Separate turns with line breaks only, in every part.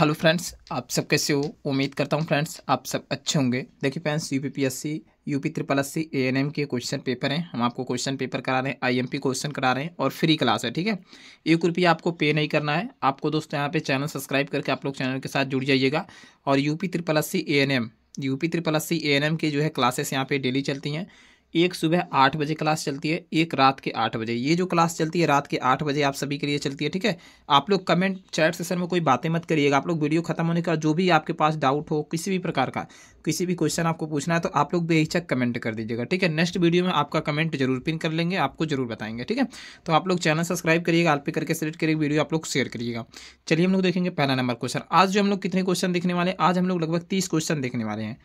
hello friends आप सब कैसे हो उम्मीद करता हूँ फ्रेंड्स आप सब अच्छे होंगे देखिए friends U P P S C U P triple S C A N M के क्वेश्चन पेपर हैं हम आपको क्वेश्चन पेपर करा रहे हैं आई एम पी क्वेश्चन करा रहे हैं और फ्री क्लास है ठीक है एक रुपया आपको पे नहीं करना है आपको दोस्तों यहाँ पे चैनल सब्सक्राइब करके आप लोग चैनल के साथ जुड़ जाइएगा और U P triple S C A N M U P triple S C A N M की जो है क्लासेस यहाँ पे डेली चलती हैं एक सुबह आठ बजे क्लास चलती है एक रात के आठ बजे ये जो क्लास चलती है रात के आठ बजे आप सभी के लिए चलती है ठीक है आप लोग कमेंट चैट सेशन में कोई बातें मत करिएगा आप लोग वीडियो खत्म होने का जो भी आपके पास डाउट हो किसी भी प्रकार का किसी भी क्वेश्चन आपको पूछना है तो आप लोग बेहिचक कमेंट कर दीजिएगा ठीक है नेक्स्ट वीडियो में आपका कमेंट जरूर पिन कर लेंगे आपको जरूर बताएंगे ठीक है तो आप लोग चैनल सब्सक्राइब करिएगा आप पे करके सेलेक्ट करिए वीडियो आप लोग शेयर करिएगा चलिए हम लोग देखेंगे पहला नंबर क्वेश्चन आज जो हम लोग कितने क्वेश्चन देखने वाले आज हम लोग लगभग तीस क्वेश्चन देखने वाले हैं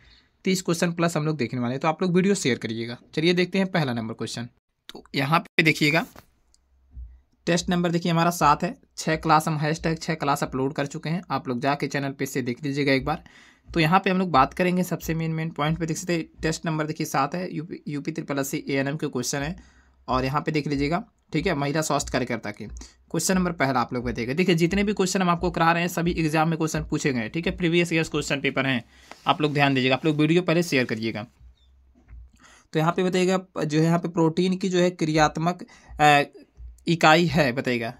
तीस क्वेश्चन प्लस हम लोग देखने वाले हैं तो आप लोग वीडियो शेयर करिएगा चलिए देखते हैं पहला नंबर क्वेश्चन तो यहाँ पे देखिएगा टेस्ट नंबर देखिए हमारा सात है छः क्लास हम हैश टैग छः क्लास अपलोड कर चुके हैं आप लोग जाके चैनल पे से देख लीजिएगा एक बार तो यहाँ पे हम लोग बात करेंगे सबसे मेन मेन पॉइंट पे देख सकते हैं टेस्ट नंबर देखिए सात है UP UP triple C A N M के क्वेश्चन है और यहाँ पे देख लीजिएगा ठीक है महिला स्वास्थ्य कार्यकर्ता के क्वेश्चन नंबर पहला आप लोग को देखिए जितने भी क्वेश्चन हम आपको करा रहे हैं सभी एग्जाम में क्वेश्चन पूछे गए ठीक है प्रीवियस ईयर्स क्वेश्चन पेपर हैं आप लोग ध्यान दीजिएगा आप लोग वीडियो पहले शेयर करिएगा तो यहाँ पे बताइएगा जो है यहाँ पे प्रोटीन की जो है क्रियात्मक इकाई है बताइएगा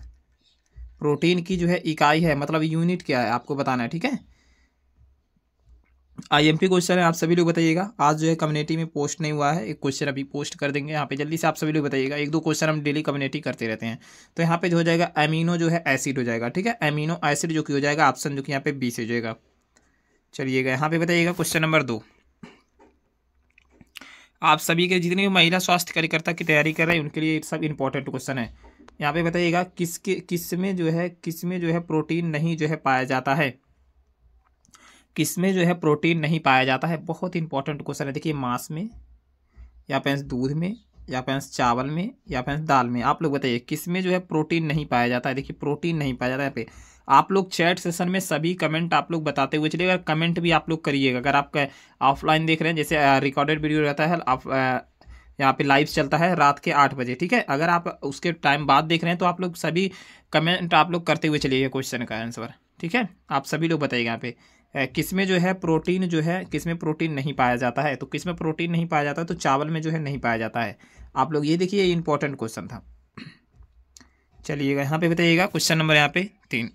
प्रोटीन की जो है इकाई है मतलब यूनिट क्या है आपको बताना है ठीक है आईएमपी क्वेश्चन है आप सभी लोग बताइएगा आज जो है कम्युनिटी में पोस्ट नहीं हुआ है एक क्वेश्चन अभी पोस्ट कर देंगे यहाँ पे जल्दी से आप सभी लोग बताइएगा एक दो क्वेश्चन हम डेली कम्युनिटी करते रहते हैं तो यहाँ पे जो हो जाएगा एमिनो जो है एसिड हो जाएगा ठीक है एमिनो एसिड जो कि हो जाएगा ऑप्शन जो कि यहाँ पे बी से जाएगा चलिएगा यहाँ पे बताइएगा क्वेश्चन नंबर दो आप सभी के जितने महिला स्वास्थ्य कार्यकर्ता की तैयारी कर रहे हैं उनके लिए सब इंपॉर्टेंट क्वेश्चन है यहाँ पे बताइएगा किसके किस में जो है किस में जो है प्रोटीन नहीं जो है पाया जाता है किस में जो है प्रोटीन नहीं पाया जाता है बहुत इंपॉर्टेंट क्वेश्चन है देखिए मांस में या फिर दूध में या फिर चावल में या फिर दाल में आप लोग बताइए किसमें जो है प्रोटीन नहीं पाया जाता है देखिए प्रोटीन नहीं पाया जाता है यहाँ पे आप लोग चैट सेशन में सभी कमेंट आप लोग बताते हुए चलिएगा कमेंट भी आप लोग करिएगा अगर आप ऑफलाइन देख रहे हैं जैसे रिकॉर्डेड वीडियो रहता है आप यहाँ पे लाइव चलता है रात के आठ बजे ठीक है अगर आप उसके टाइम बाद देख रहे हैं तो आप लोग सभी कमेंट आप लोग करते हुए चलिएगा क्वेश्चन का आंसर ठीक है आप सभी लोग बताइएगा यहाँ पे किस में जो है प्रोटीन जो है किस में प्रोटीन नहीं पाया जाता है तो किस में प्रोटीन नहीं पाया जाता है तो चावल में जो है नहीं पाया जाता है आप लोग ये देखिए इंपॉर्टेंट क्वेश्चन था चलिएगा यहाँ पे बताइएगा क्वेश्चन नंबर यहाँ पे तीन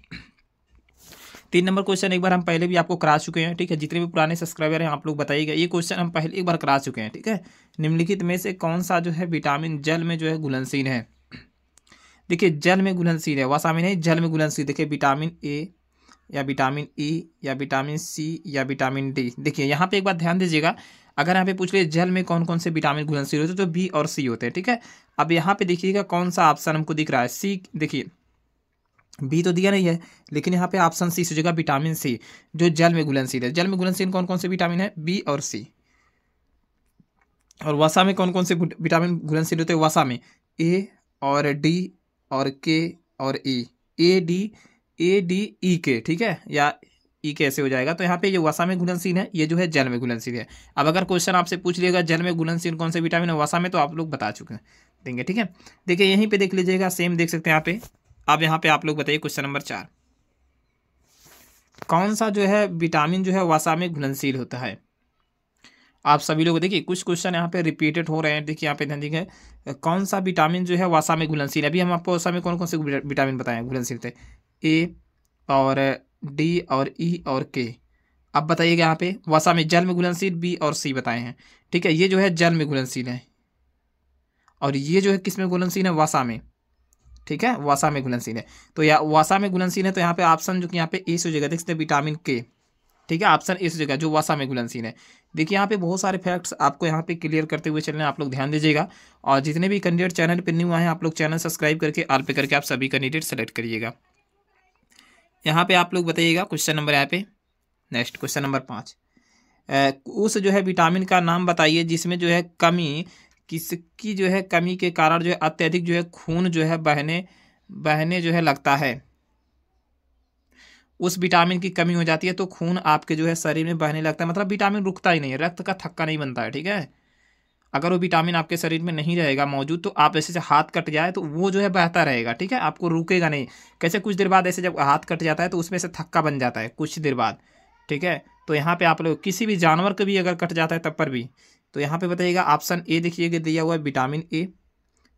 तीन नंबर क्वेश्चन एक बार हम पहले भी आपको करा चुके हैं ठीक है जितने भी पुराने सब्सक्राइबर हैं आप लोग बताइएगा ये क्वेश्चन हम पहले एक बार करा चुके हैं ठीक है निम्नलिखित में से कौन सा जो है विटामिन जल में जो है घुलनशील है देखिए जल में घुलनशील है वह शामिल है जल में घुलनशील देखिए विटामिन ए या विटामिन ई e, या विटामिन सी या विटामिन डी देखिए यहाँ पे एक बार ध्यान दीजिएगा अगर यहाँ पे पूछ ले जल में कौन कौन से विटामिन घुलनशील होते हैं तो बी और सी होते हैं ठीक है अब यहाँ पे देखिएगा कौन सा ऑप्शन हमको दिख रहा है सी देखिए बी तो दिया नहीं है लेकिन यहाँ पे ऑप्शन सी से जगह विटामिन सी जो जल में घुलनशील है जल में घुलनशील कौन कौन से विटामिन है बी और सी और वसा में कौन कौन से विटामिन घुलनशील होते हैं वसा में ए और डी और के और ई A D A D E के ठीक है या ई e, के ऐसे हो जाएगा तो यहाँ पे ये वसा में घुलनशील है ये जो है जल में घुलनशील है अब अगर क्वेश्चन आपसे पूछ लिएगा जल में घुलनशील कौन से विटामिन है वसा में तो आप लोग बता चुके हैं देंगे ठीक है देखिए यहीं पे देख लीजिएगा सेम देख सकते हैं यहाँ पे अब यहाँ पे आप लोग बताइए क्वेश्चन नंबर चार कौन सा जो है विटामिन जो है वसा में घुलनशील होता है आप सभी लोग देखिए कुछ क्वेश्चन यहाँ पे रिपीटेड हो रहे हैं देखिए यहाँ पे ध्यान दीजिए कौन सा विटामिन जो है वसा में घुलनशील अभी हम आपको वसा में कौन कौन से विटामिन बताएं घुलनशील थे ए और डी और ई e और के अब बताइएगा यहाँ पे वसा में जल में घुलनशील बी और सी बताए हैं ठीक है ये जो है जल में घुलनशील है और ये जो है किस में घुलनशील है वसा में ठीक है वसा में घुलनशील है तो या वासा में घुलनशील है तो यहाँ पे ऑप्शन जो कि यहाँ पे ए से जगह देखते देख सकते हैं विटामिन के ठीक है ऑप्शन ए से जगह जो वसा में घुलनशील है देखिए यहाँ पे बहुत सारे फैक्ट्स आपको यहाँ पे क्लियर करते हुए चलने आप लोग ध्यान दीजिएगा और जितने भी कैंडिडेट चैनल पर न्यू आए हैं आप लोग चैनल सब्सक्राइब करके आल पे करके आप सभी कैंडिडेट सेलेक्ट करिएगा यहाँ पे आप लोग बताइएगा क्वेश्चन नंबर यहाँ पे नेक्स्ट क्वेश्चन नंबर पाँच उस जो है विटामिन का नाम बताइए जिसमें जो है कमी किसकी जो है कमी के कारण जो है अत्यधिक जो है खून जो है बहने बहने जो है लगता है उस विटामिन की कमी हो जाती है तो खून आपके जो है शरीर में बहने लगता है मतलब विटामिन रुकता ही नहीं है रक्त का थक्का नहीं बनता है ठीक है अगर वो विटामिन आपके शरीर में नहीं रहेगा मौजूद तो आप ऐसे से हाथ कट जाए तो वो जो है बहता रहेगा ठीक है आपको रुकेगा नहीं कैसे कुछ देर बाद ऐसे जब हाथ कट जाता है तो उसमें से थक्का बन जाता है कुछ देर बाद ठीक है तो यहाँ पे आप लोग किसी भी जानवर का भी अगर कट जाता है तब पर भी तो यहाँ पे बताइएगा ऑप्शन ए देखिएगा दिया हुआ है विटामिन ए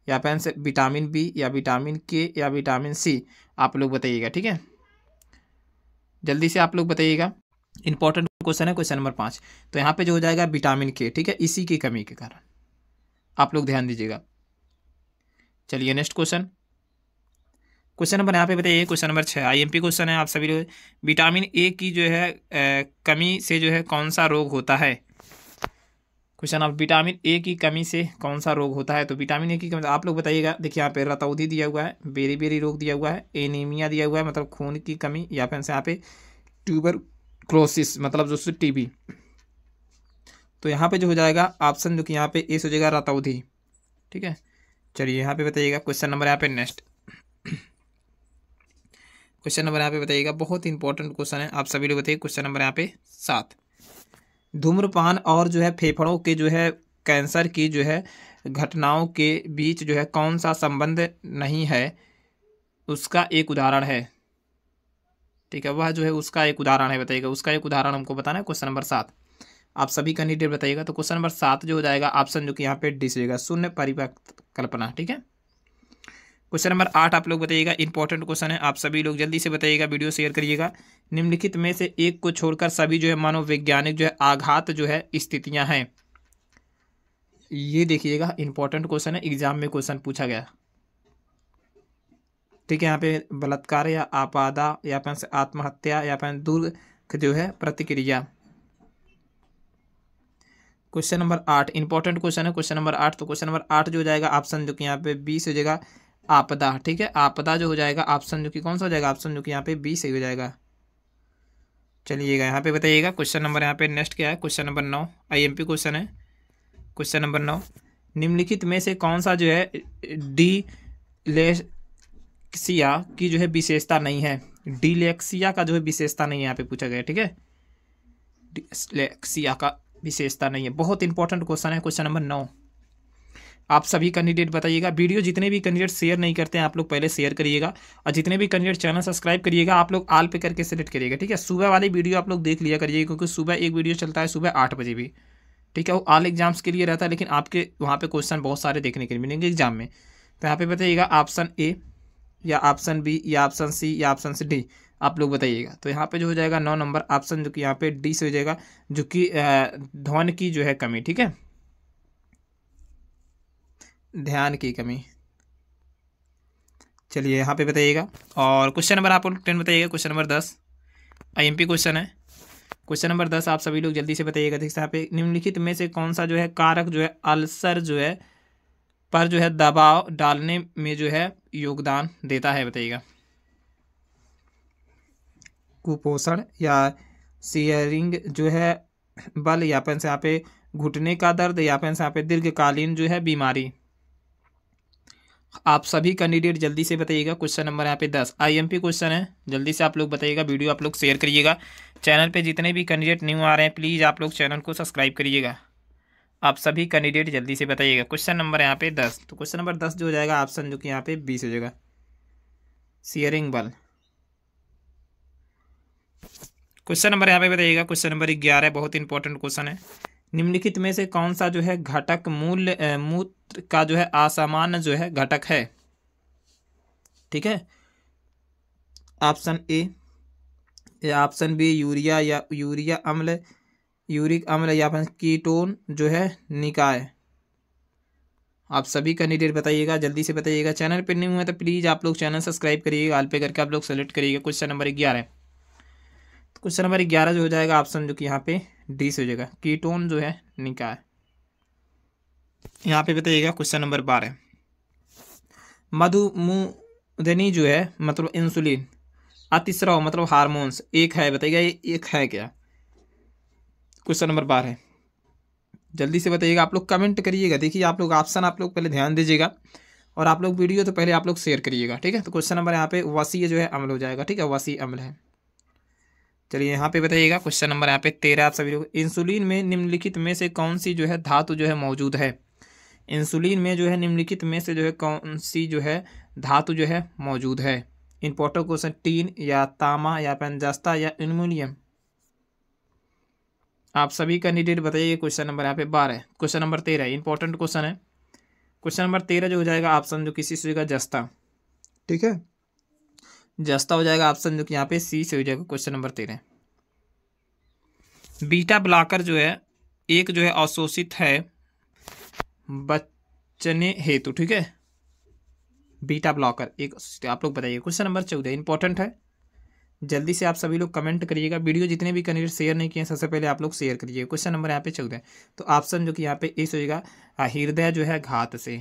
या फिर से विटामिन बी या विटामिन के या विटामिन सी आप लोग बताइएगा ठीक है जल्दी से आप लोग बताइएगा इंपॉर्टेंट क्वेश्चन है क्वेश्चन नंबर पाँच तो यहाँ पे जो हो जाएगा विटामिन के ठीक है इसी की कमी के कारण आप लोग ध्यान दीजिएगा चलिए नेक्स्ट क्वेश्चन क्वेश्चन नंबर यहाँ पे बताइए क्वेश्चन नंबर छः आईएमपी क्वेश्चन है आप सभी लोग विटामिन ए की जो है ए, कमी से जो है कौन सा रोग होता है क्वेश्चन आप विटामिन ए की कमी से कौन सा रोग होता है तो विटामिन ए की कमी आप लोग बताइएगा देखिए यहाँ पे रतौधी दिया हुआ है बेरी बेरी रोग दिया हुआ है एनीमिया दिया हुआ है मतलब खून की कमी या फिर यहाँ पे ट्यूबर क्लोसिस मतलब जो टीबी तो यहाँ पे जो हो जाएगा ऑप्शन जो कि यहाँ पे ए हो जाएगा रातावधि ठीक है चलिए यहाँ पे बताइएगा क्वेश्चन नंबर यहाँ पे नेक्स्ट क्वेश्चन नंबर यहाँ पे बताइएगा बहुत ही इंपॉर्टेंट क्वेश्चन है आप सभी लोग बताइए क्वेश्चन नंबर यहाँ पे सात धूम्रपान और जो है फेफड़ों के जो है कैंसर की जो है घटनाओं के बीच जो है कौन सा संबंध नहीं है उसका एक उदाहरण है ठीक है वह जो है उसका एक उदाहरण है बताइएगा उसका एक उदाहरण हमको बताना है क्वेश्चन नंबर सात आप सभी कैंडिडेट बताइएगा तो क्वेश्चन नंबर सात जो हो जाएगा ऑप्शन जो कि यहाँ पे डिस शून्य परिपक्व कल्पना ठीक है क्वेश्चन नंबर आठ आप लोग बताइएगा इंपॉर्टेंट क्वेश्चन है आप सभी लोग जल्दी से बताइएगा वीडियो शेयर करिएगा निम्नलिखित में से एक को छोड़कर सभी जो है मनोवैज्ञानिक जो है आघात जो है स्थितियाँ हैं ये देखिएगा इंपॉर्टेंट क्वेश्चन है एग्जाम में क्वेश्चन पूछा गया ठीक है यहाँ पे बलात्कार या आपादा या फिर आत्महत्या या फिर दुर्ग जो है प्रतिक्रिया क्वेश्चन नंबर आठ इंपॉर्टेंट क्वेश्चन है क्वेश्चन नंबर आठ तो क्वेश्चन नंबर आठ जो हो जाएगा ऑप्शन जो कि यहाँ पे बी से हो जाएगा आपदा ठीक है आपदा जो हो जाएगा ऑप्शन जो कि कौन सा हो जाएगा ऑप्शन जो कि यहाँ पे बी से हो जाएगा चलिएगा यहाँ पे बताइएगा क्वेश्चन नंबर यहाँ पे नेक्स्ट क्या है क्वेश्चन नंबर नौ आईएमपी क्वेश्चन है क्वेश्चन नंबर नौ निम्नलिखित में से कौन सा जो है डी डिलेक्सिया की जो है विशेषता नहीं है डिलेक्सिया का जो है विशेषता नहीं है यहाँ पे पूछा गया ठीक है डिलेक्सिया का विशेषता नहीं है बहुत इंपॉर्टेंट क्वेश्चन है क्वेश्चन नंबर नौ आप सभी कैंडिडेट बताइएगा वीडियो जितने भी कैंडिडेट शेयर नहीं करते हैं आप लोग पहले शेयर करिएगा और जितने भी कैंडिडेट चैनल सब्सक्राइब करिएगा आप लोग आल पे करके सेलेक्ट करिएगा ठीक है सुबह वाली वीडियो आप लोग देख लिया करिएगा क्योंकि सुबह एक वीडियो चलता है सुबह आठ बजे भी ठीक है वो आल एग्जाम्स के लिए रहता है लेकिन आपके वहाँ पर क्वेश्चन बहुत सारे देखने के लिए मिलेंगे एग्जाम में तो यहाँ पे बताइएगा ऑप्शन ए या ऑप्शन बी या ऑप्शन सी या ऑप्शन सी डी आप लोग बताइएगा तो यहाँ पे जो हो जाएगा नौ नंबर ऑप्शन जो कि यहाँ पे डी से हो जाएगा जो कि ध्वन की जो है कमी ठीक है ध्यान की कमी चलिए यहाँ पे बताइएगा और क्वेश्चन नंबर आप लोग टेन बताइएगा क्वेश्चन नंबर दस आईएमपी क्वेश्चन है क्वेश्चन नंबर दस आप सभी लोग जल्दी से बताइएगा देखिए यहाँ पे निम्नलिखित में से कौन सा जो है कारक जो है अल्सर जो है पर जो है दबाव डालने में जो है योगदान देता है बताइएगा कुपोषण या सीयरिंग जो है बल या फिर यहाँ पे घुटने का दर्द या फिर यहाँ पे दीर्घकालीन जो है बीमारी आप सभी कैंडिडेट जल्दी से बताइएगा क्वेश्चन नंबर यहाँ पे दस आईएमपी क्वेश्चन है जल्दी से आप लोग बताइएगा वीडियो आप लोग शेयर करिएगा चैनल पे जितने भी कैंडिडेट न्यू आ रहे हैं प्लीज़ आप लोग चैनल को सब्सक्राइब करिएगा आप सभी कैंडिडेट जल्दी से बताइएगा क्वेश्चन नंबर यहाँ पे दस तो क्वेश्चन नंबर दस जो हो जाएगा ऑप्शन जो कि यहाँ पे बीस हो जाएगा सियरिंग बल क्वेश्चन नंबर यहाँ पे बताइएगा क्वेश्चन नंबर ग्यारह बहुत इंपॉर्टेंट क्वेश्चन है निम्नलिखित में से कौन सा जो है घटक मूल मूत्र का जो है असामान्य जो है घटक है ठीक है option A option B urea या यूरिया अम्ल यूरिक अम्ल या फिर कीटोन जो है निकाय आप सभी कैंडिडेट बताइएगा जल्दी से बताइएगा चैनल पर नहीं हुआ तो प्लीज़ आप लोग चैनल सब्सक्राइब करिएगा आल पे करके आप लोग सेलेक्ट करिएगा क्वेश्चन नंबर ग्यारह तो क्वेश्चन नंबर ग्यारह जो हो जाएगा ऑप्शन जो कि यहाँ पे डी से हो जाएगा कीटोन जो है निकाय यहाँ पे बताइएगा क्वेश्चन नंबर बारह मधुमुदनी जो है मतलब इंसुलिन अतिश्रव मतलब हारमोन्स एक है बताइएगा ये एक है क्या क्वेश्चन नंबर बारह है जल्दी से बताइएगा आप लोग कमेंट करिएगा देखिए आप लोग ऑप्शन आप लोग पहले ध्यान दीजिएगा और आप लोग वीडियो तो पहले आप लोग शेयर करिएगा ठीक है तो क्वेश्चन नंबर यहाँ पे वसी जो है अमल हो जाएगा ठीक है वसी अमल है चलिए यहाँ पे बताइएगा क्वेश्चन नंबर यहाँ पे तेरह आप सभी लोग इंसुलिन में निम्नलिखित में से कौन सी जो है धातु जो है मौजूद है इंसुलिन में जो है निम्नलिखित में से जो है कौन सी जो है धातु जो है मौजूद है इंपॉर्टेंट क्वेश्चन टीन या तामा या पेंजास्ता या इनमोनियम आप सभी कैंडिडेट बताइए क्वेश्चन नंबर यहाँ पे बारह क्वेश्चन नंबर तेरह इंपॉर्टेंट क्वेश्चन है क्वेश्चन नंबर तेरह जो हो जाएगा ऑप्शन जो किसी से होगा जस्ता ठीक है जस्ता हो जाएगा ऑप्शन जो कि यहाँ पे सी से हो जाएगा क्वेश्चन नंबर तेरह बीटा ब्लॉकर जो है एक जो है अवशोषित है बचने हेतु ठीक है बीटा ब्लॉकर एक आप लोग बताइए क्वेश्चन नंबर चौदह इंपॉर्टेंट है जल्दी से आप सभी लोग कमेंट करिएगा वीडियो जितने भी कैंडिडेट शेयर नहीं किए सबसे पहले आप लोग शेयर करिएगा क्वेश्चन नंबर यहाँ पे चौदह तो ऑप्शन जो कि यहाँ पे एस होगा हृदय जो है घात से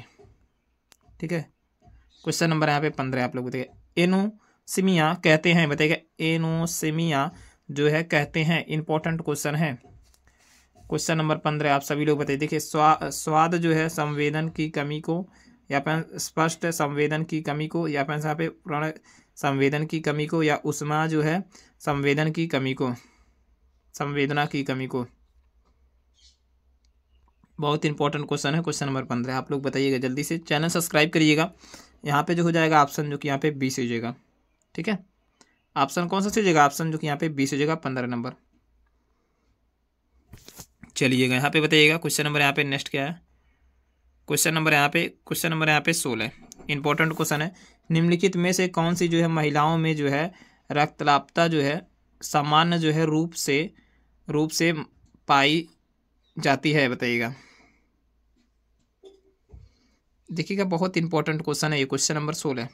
ठीक है क्वेश्चन नंबर यहाँ पे पंद्रह आप लोग बताइए एनोसिमिया कहते हैं बताइएगा एनोसिमिया जो है कहते हैं इंपॉर्टेंट क्वेश्चन है क्वेश्चन नंबर पंद्रह आप सभी लोग बताइए देखिए स्वा स्वाद जो है संवेदन की कमी को या फिर स्पष्ट संवेदन की कमी को या फिर यहाँ पे पुराना संवेदन की कमी को या उष्मा जो है संवेदन की कमी को संवेदना की कमी को बहुत इंपॉर्टेंट क्वेश्चन है क्वेश्चन नंबर पंद्रह आप लोग बताइएगा जल्दी से चैनल सब्सक्राइब करिएगा यहाँ पे जो हो जाएगा ऑप्शन जो कि यहाँ पे बीस हो जाएगा ठीक है ऑप्शन कौन सा सीजिएगा ऑप्शन जो कि यहाँ पे बीस हो जाएगा पंद्रह नंबर चलिएगा यहाँ पे बताइएगा क्वेश्चन नंबर यहाँ पे नेक्स्ट क्या है क्वेश्चन नंबर यहाँ पे क्वेश्चन नंबर यहाँ पे सोलह इंपॉर्टेंट क्वेश्चन है निम्नलिखित में से कौन सी जो है महिलाओं में जो है रक्तलापता जो है सामान्य जो है रूप से रूप से पाई जाती है बताइएगा देखिएगा बहुत इंपॉर्टेंट क्वेश्चन है ये क्वेश्चन नंबर सोलह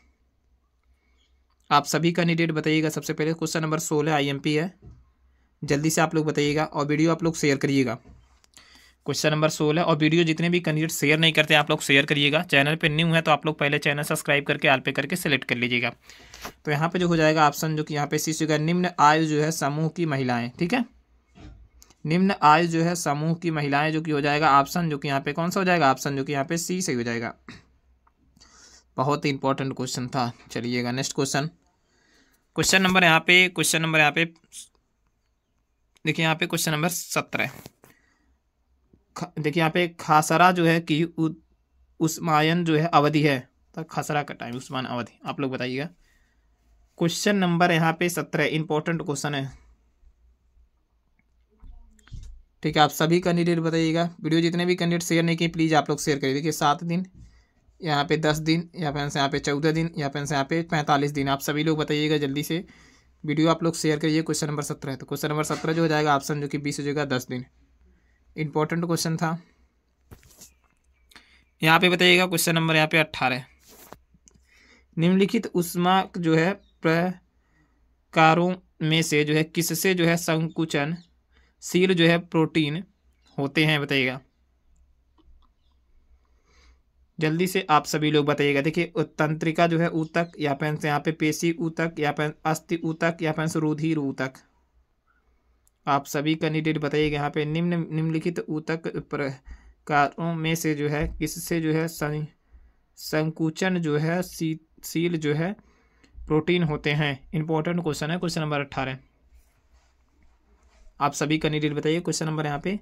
आप सभी कैंडिडेट बताइएगा सबसे पहले क्वेश्चन नंबर सोलह आईएमपी है जल्दी से आप लोग बताइएगा और वीडियो आप लोग शेयर करिएगा क्वेश्चन नंबर सोलह और वीडियो जितने भी कैंडिडेट शेयर नहीं करते आप लोग शेयर करिएगा चैनल पे न्यू है तो आप लोग पहले चैनल सब्सक्राइब करके आल पे करके सेलेक्ट कर लीजिएगा तो यहाँ पे जो हो जाएगा ऑप्शन जो कि यहाँ पे सी होगा निम्न आयु जो है समूह की महिलाएं ठीक है निम्न आयु जो है समूह की महिलाएं जो कि हो जाएगा ऑप्शन जो कि यहाँ पे कौन सा हो जाएगा ऑप्शन जो कि यहाँ पे सी से हो जाएगा बहुत ही इंपॉर्टेंट क्वेश्चन था चलिएगा नेक्स्ट क्वेश्चन क्वेश्चन नंबर यहाँ पे क्वेश्चन नंबर यहाँ पे देखिए यहाँ पे क्वेश्चन नंबर सत्रह देखिए यहाँ पे खासरा जो है कि उस्मायन जो है अवधि है तो खसरा का टाइम उस्मान अवधि आप लोग बताइएगा क्वेश्चन नंबर यहाँ पे सत्रह इंपॉर्टेंट क्वेश्चन है ठीक है आप सभी कैंडिडेट बताइएगा वीडियो जितने भी कैंडिडेट शेयर नहीं किए प्लीज़ आप लोग शेयर करिए देखिए सात दिन यहाँ पे दस दिन या फिर यहाँ पे चौदह दिन या फिर यहाँ पे पैंतालीस दिन आप सभी लोग बताइएगा जल्दी से वीडियो आप लोग शेयर करिए क्वेश्चन नंबर सत्रह तो क्वेश्चन नंबर सत्रह जो हो जाएगा ऑप्शन जो कि बीस हो जाएगा दस दिन इम्पोर्टेंट क्वेश्चन था यहाँ पे बताइएगा क्वेश्चन नंबर यहाँ पे अट्ठारह निम्नलिखित उष्मा जो है प्रकारों में से जो है किससे जो है संकुचन सील जो है प्रोटीन होते हैं बताइएगा जल्दी से आप सभी लोग बताइएगा देखिए तंत्रिका जो है ऊतक या फिर यहाँ पे पेशी ऊतक या फिर अस्थि ऊतक या पेन रुधिर ऊतक आप सभी कैंडिडेट बताइएगा यहाँ पे निम्न निम्नलिखित ऊतक प्रकारों में से जो है किससे जो है संकुचन जो है सी, सील जो है प्रोटीन होते हैं इंपॉर्टेंट क्वेश्चन है क्वेश्चन नंबर अट्ठारह आप सभी कैंडिडेट बताइए क्वेश्चन नंबर यहाँ पे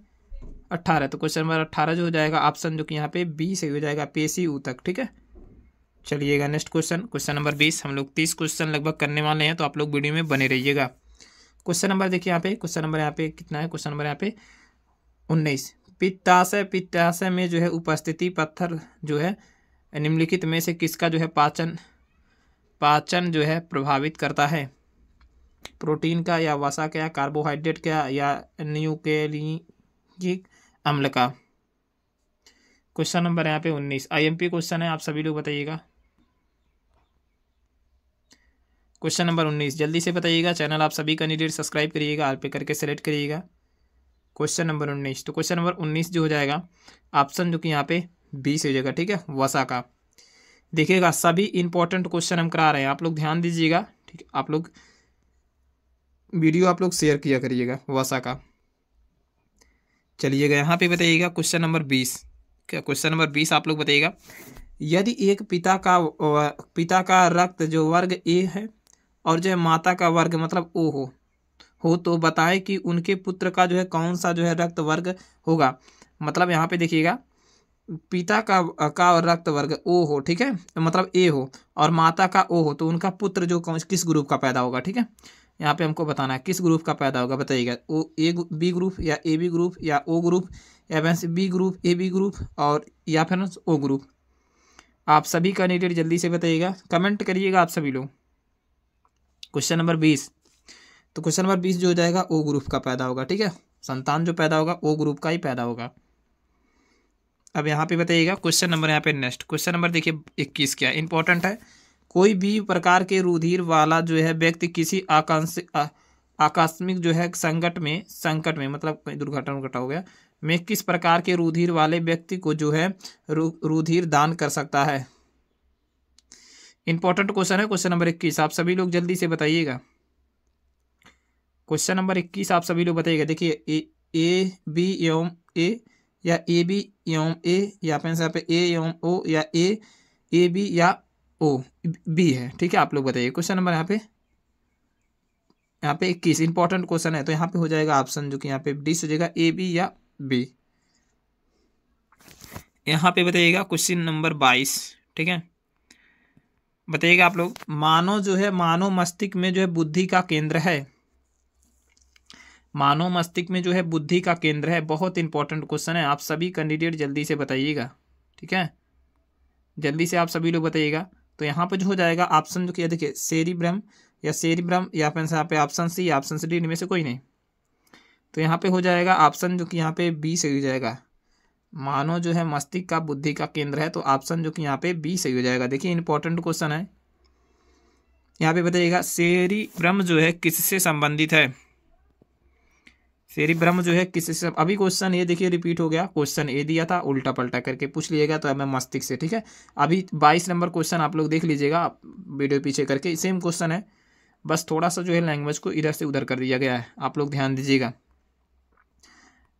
अट्ठारह तो क्वेश्चन नंबर अट्ठारह जो हो जाएगा ऑप्शन जो कि यहाँ पे बी से हो जाएगा पेशी ऊतक ठीक है चलिएगा नेक्स्ट क्वेश्चन क्वेश्चन नंबर बीस हम लोग तीस क्वेश्चन लगभग करने वाले हैं तो आप लोग वीडियो में बने रहिएगा क्वेश्चन नंबर देखिए यहाँ पे क्वेश्चन नंबर यहाँ पे कितना है क्वेश्चन नंबर यहाँ पे उन्नीस पित्ताशय पित्ताशय में जो है उपस्थिति पत्थर जो है निम्नलिखित में से किसका जो है पाचन पाचन जो है प्रभावित करता है प्रोटीन का या वसा का या कार्बोहाइड्रेट का या न्यूकेलिक अम्ल का क्वेश्चन नंबर यहाँ पे उन्नीस आईएमपी क्वेश्चन है आप सभी लोग बताइएगा क्वेश्चन नंबर उन्नीस जल्दी से बताइएगा चैनल आप सभी कैंडिडेट सब्सक्राइब करिएगा आर पे करके सेलेक्ट करिएगा क्वेश्चन नंबर उन्नीस तो क्वेश्चन नंबर उन्नीस जो हो जाएगा ऑप्शन जो कि यहाँ पे बीस हो जाएगा ठीक है वसा का देखिएगा सभी इंपॉर्टेंट क्वेश्चन हम करा रहे हैं आप लोग ध्यान दीजिएगा ठीक है आप लोग वीडियो आप लोग शेयर किया करिएगा वसा का चलिएगा यहाँ पे बताइएगा क्वेश्चन नंबर बीस क्या क्वेश्चन नंबर बीस आप लोग बताइएगा यदि एक पिता का पिता का रक्त जो वर्ग ए है और जो है माता का वर्ग मतलब ओ हो हो तो बताएं कि उनके पुत्र का जो है कौन सा जो है रक्त वर्ग होगा मतलब यहाँ पे देखिएगा पिता का का रक्त वर्ग ओ हो ठीक है तो मतलब ए हो और माता का ओ हो तो उनका पुत्र जो कौन किस ग्रुप का पैदा होगा ठीक है यहाँ पे हमको बताना है किस ग्रुप का पैदा होगा बताइएगा ओ ए बी ग्रुप या ए बी ग्रुप या ओ ग्रुप या फिर B group A B group और या फिर ओ ग्रुप आप सभी का जल्दी से बताइएगा कमेंट करिएगा आप सभी लोग क्वेश्चन नंबर बीस तो क्वेश्चन नंबर बीस जो हो जाएगा ओ ग्रुप का पैदा होगा ठीक है संतान जो पैदा होगा ओ ग्रुप का ही पैदा होगा अब यहाँ पे बताइएगा क्वेश्चन नंबर यहाँ पे नेक्स्ट क्वेश्चन नंबर देखिए इक्कीस क्या इंपॉर्टेंट है कोई भी प्रकार के रुधिर वाला जो है व्यक्ति किसी आकांक्ष आकस्मिक जो है संकट में संकट में मतलब दुर्घटना उर्घटना हो गया में किस प्रकार के रुधिर वाले व्यक्ति को जो है रु, रुधिर दान कर सकता है इंपॉर्टेंट क्वेश्चन है क्वेश्चन नंबर इक्कीस आप सभी लोग जल्दी से बताइएगा क्वेश्चन नंबर इक्कीस आप सभी लोग बताइएगा देखिए ए ए बी एम ए या ए बी एम ए या फिर यहाँ पे ए एम ओ या ए ए बी या ओ बी है ठीक है आप लोग बताइए क्वेश्चन नंबर यहाँ पे यहाँ पे इक्कीस इंपॉर्टेंट क्वेश्चन है तो यहाँ पे हो जाएगा ऑप्शन जो कि यहाँ पे डी हो जाएगा ए बी या बी यहाँ पे बताइएगा क्वेश्चन नंबर बाईस ठीक है बताइएगा आप लोग मानव जो है मानव मस्तिष्क में जो है बुद्धि का केंद्र है मानव मस्तिष्क में जो है बुद्धि का केंद्र है बहुत इंपॉर्टेंट क्वेश्चन है आप सभी कैंडिडेट जल्दी से बताइएगा ठीक है जल्दी से आप सभी लोग बताइएगा तो यहाँ पर जो हो जाएगा ऑप्शन जो किया देखिए शेरी ब्रह्म या शेरी ब्रह्म या फिर यहाँ पे option C option C D इनमें से कोई नहीं तो यहाँ पे हो जाएगा ऑप्शन जो कि यहाँ पे बी से हो जाएगा मानो जो है मस्तिष्क का बुद्धि का केंद्र है तो ऑप्शन जो कि यहाँ पे बी सही हो जाएगा देखिए इंपॉर्टेंट क्वेश्चन है यहाँ पे बताइएगा शेरी ब्रह्म जो है किससे संबंधित है शेरी ब्रह्म जो है किससे अभी क्वेश्चन ये देखिए रिपीट हो गया क्वेश्चन ए दिया था उल्टा पलटा करके पूछ लिएगा तो हमें मस्तिष्क से ठीक है अभी बाईस नंबर क्वेश्चन आप लोग देख लीजिएगा वीडियो पीछे करके सेम क्वेश्चन है बस थोड़ा सा जो है लैंग्वेज को इधर से उधर कर दिया गया है आप लोग ध्यान दीजिएगा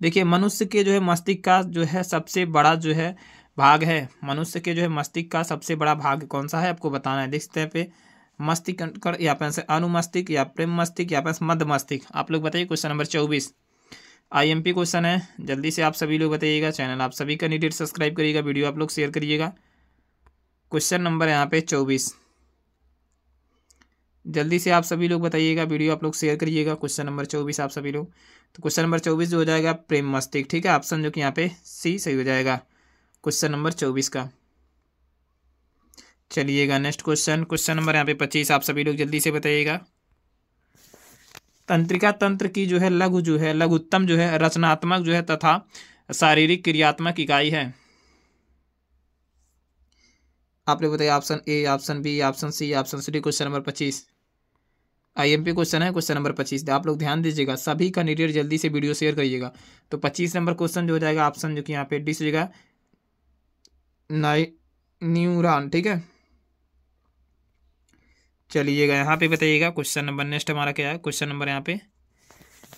देखिए मनुष्य के जो है मस्तिष्क का जो है सबसे बड़ा जो है भाग है मनुष्य के जो है मस्तिष्क का सबसे बड़ा भाग कौन सा है आपको बताना है देखते हैं पे मस्तिष्क कर या पे अनुमस्तिक या प्रेम मस्तिष्क या पे मध्य मस्तिष्क आप लोग बताइए क्वेश्चन नंबर चौबीस आईएमपी क्वेश्चन है जल्दी से आप सभी लोग बताइएगा चैनल आप सभी का नीडेट सब्सक्राइब करिएगा वीडियो आप लोग शेयर करिएगा क्वेश्चन नंबर यहाँ पे चौबीस जल्दी से आप सभी लोग बताइएगा वीडियो आप लोग शेयर करिएगा क्वेश्चन नंबर चौबीस आप सभी लोग तो क्वेश्चन नंबर चौबीस जो हो जाएगा प्रेम मस्तिक ठीक है ऑप्शन जो कि यहाँ पे सी सही हो जाएगा क्वेश्चन नंबर चौबीस का चलिएगा नेक्स्ट क्वेश्चन क्वेश्चन नंबर यहाँ पे पच्चीस आप सभी लोग जल्दी से बताइएगा तंत्रिका तंत्र की जो है लघु जो है लघुत्तम जो है रचनात्मक जो है तथा शारीरिक क्रियात्मक इकाई है आप लोग बताइए option A option B option C option C D question number पच्चीस आईएमपी क्वेश्चन है क्वेश्चन नंबर पच्चीस आप लोग ध्यान दीजिएगा सभी का निडियर जल्दी से वीडियो शेयर करिएगा तो पच्चीस नंबर क्वेश्चन जो हो जाएगा ऑप्शन जो कि यहाँ पे डी से न्यूरान ठीक है चलिएगा यहाँ पे बताइएगा क्वेश्चन नंबर नेक्स्ट हमारा क्या है क्वेश्चन नंबर यहाँ पे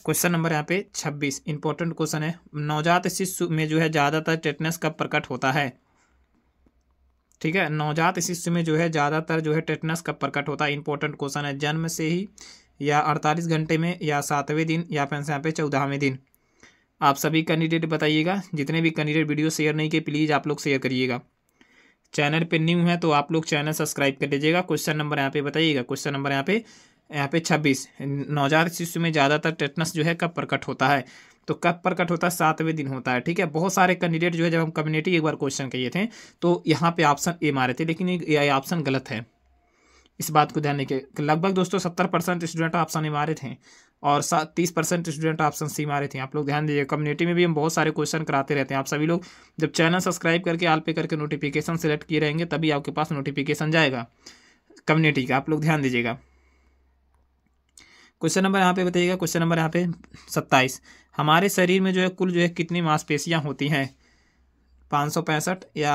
क्वेश्चन नंबर यहाँ पे छब्बीस इंपॉर्टेंट क्वेश्चन है नवजात शिशु में जो है ज़्यादातर टेटनेस कब प्रकट होता है ठीक है नवजात शिशु में जो है ज़्यादातर जो है टेटनस का प्रकट होता है इंपॉर्टेंट क्वेश्चन है जन्म से ही या अड़तालीस घंटे में या सातवें दिन या फिर यहाँ पे चौदहवें दिन आप सभी कैंडिडेट बताइएगा जितने भी कैंडिडेट वीडियो शेयर नहीं किए प्लीज़ आप लोग शेयर करिएगा चैनल पे न्यू है तो आप लोग चैनल सब्सक्राइब कर लीजिएगा क्वेश्चन नंबर यहाँ पे बताइएगा क्वेश्चन नंबर यहाँ पे यहाँ पे छब्बीस नवजात शिशु में ज़्यादातर टेटनस जो है कब प्रकट होता है तो कब प्रकट होता है सातवें दिन होता है ठीक है बहुत सारे कैंडिडेट जो है जब हम कम्युनिटी एक बार क्वेश्चन किए थे तो यहाँ पे ऑप्शन ए मारे थे लेकिन ये ऑप्शन गलत है इस बात को ध्यान रखिए लगभग दोस्तों सत्तर परसेंट स्टूडेंट ऑप्शन ए मारे थे और तीस परसेंट स्टूडेंट ऑप्शन सी मारे थे आप लोग ध्यान दीजिए कम्युनिटी में भी हम बहुत सारे क्वेश्चन कराते रहते हैं आप सभी लोग जब चैनल सब्सक्राइब करके आल पे करके नोटिफिकेशन सेलेक्ट किए रहेंगे तभी आपके पास नोटिफिकेशन जाएगा कम्युनिटी का आप लोग ध्यान दीजिएगा क्वेश्चन नंबर यहाँ पे बताइएगा क्वेश्चन नंबर यहाँ पे सत्ताईस हमारे शरीर में जो है कुल जो है कितनी मांसपेशियाँ होती हैं पाँच सौ पैंसठ या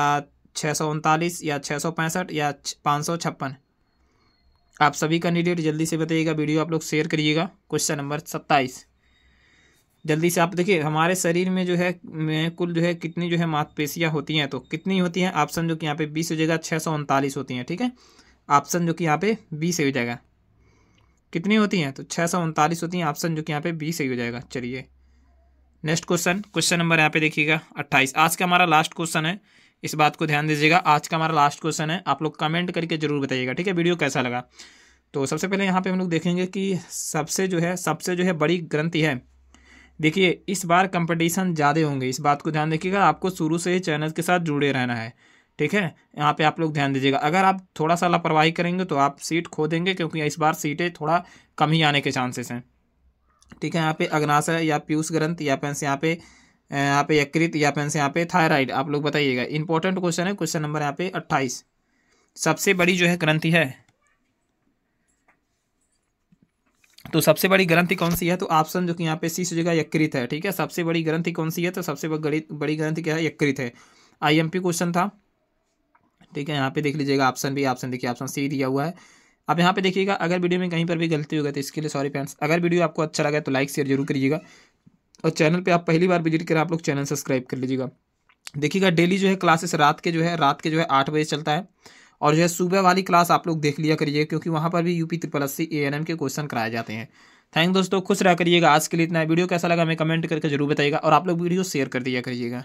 छः सौ उनतालीस या छः सौ पैंसठ या पाँच सौ छप्पन आप सभी कैंडिडेट जल्दी से बताइएगा वीडियो आप लोग शेयर करिएगा क्वेश्चन नंबर सत्ताईस जल्दी से आप देखिए हमारे शरीर में जो है में कुल जो है कितनी जो है मांसपेशियाँ होती हैं तो कितनी होती हैं ऑप्शन जो कि यहाँ पे बीस हो जाएगा छः सौ उनतालीस होती हैं ठीक है ऑप्शन जो कि यहाँ पे बीस हो जाएगा कितनी होती हैं तो छः सौ उनतालीस होती हैं ऑप्शन जो कि यहाँ पे बी सही हो जाएगा चलिए नेक्स्ट क्वेश्चन क्वेश्चन नंबर यहाँ पे देखिएगा अट्ठाईस आज का हमारा लास्ट क्वेश्चन है इस बात को ध्यान दीजिएगा आज का हमारा लास्ट क्वेश्चन है आप लोग कमेंट करके जरूर बताइएगा ठीक है वीडियो कैसा लगा तो सबसे पहले यहाँ पे हम लोग देखेंगे कि सबसे जो है सबसे जो है बड़ी ग्रंथि है देखिए इस बार कंपटीशन ज़्यादा होंगे इस बात को ध्यान देखिएगा आपको शुरू से ही चैनल के साथ जुड़े रहना है ठीक है यहाँ पे आप लोग ध्यान दीजिएगा अगर आप थोड़ा सा लापरवाही करेंगे तो आप सीट खो देंगे क्योंकि इस बार सीटें थोड़ा कम ही आने के चांसेस हैं ठीक है यहाँ पे अग्नाशय या पीयूष ग्रंथ या पेन से यहाँ पे यहाँ पे यकृत या पेन से यहाँ पे थायराइड आप लोग बताइएगा इंपॉर्टेंट क्वेश्चन है क्वेश्चन नंबर यहाँ पे अट्ठाईस सबसे बड़ी जो है ग्रंथि है तो सबसे बड़ी ग्रंथि कौन सी है तो ऑप्शन जो कि यहाँ पे सी से जगह यकृत है ठीक है सबसे बड़ी ग्रंथि कौन सी है तो सबसे बड़ी ग्रंथि क्या है यकृत है आईएमपी क्वेश्चन था ठीक है यहाँ पे देख लीजिएगा ऑप्शन भी ऑप्शन देखिए ऑप्शन सी दिया हुआ है आप यहाँ पे देखिएगा अगर वीडियो में कहीं पर भी गलती गई तो इसके लिए सॉरी फ्रेंड्स अगर वीडियो आपको अच्छा लगा तो लाइक शेयर जरूर करिएगा और चैनल पर आप पहली बार विजिट करें आप लोग चैनल सब्सक्राइब कर लीजिएगा देखिएगा डेली जो है क्लासेस रात के जो है रात के जो है आठ बजे चलता है और जो है सुबह वाली क्लास आप लोग देख लिया करिए क्योंकि वहाँ पर भी UP triple S C A N M के क्वेश्चन कराए जाते हैं थैंक दोस्तों खुश रहा करिएगा आज के लिए इतना वीडियो कैसा लगा हमें कमेंट करके जरूर बताइएगा और आप लोग वीडियो शेयर कर दिया करिएगा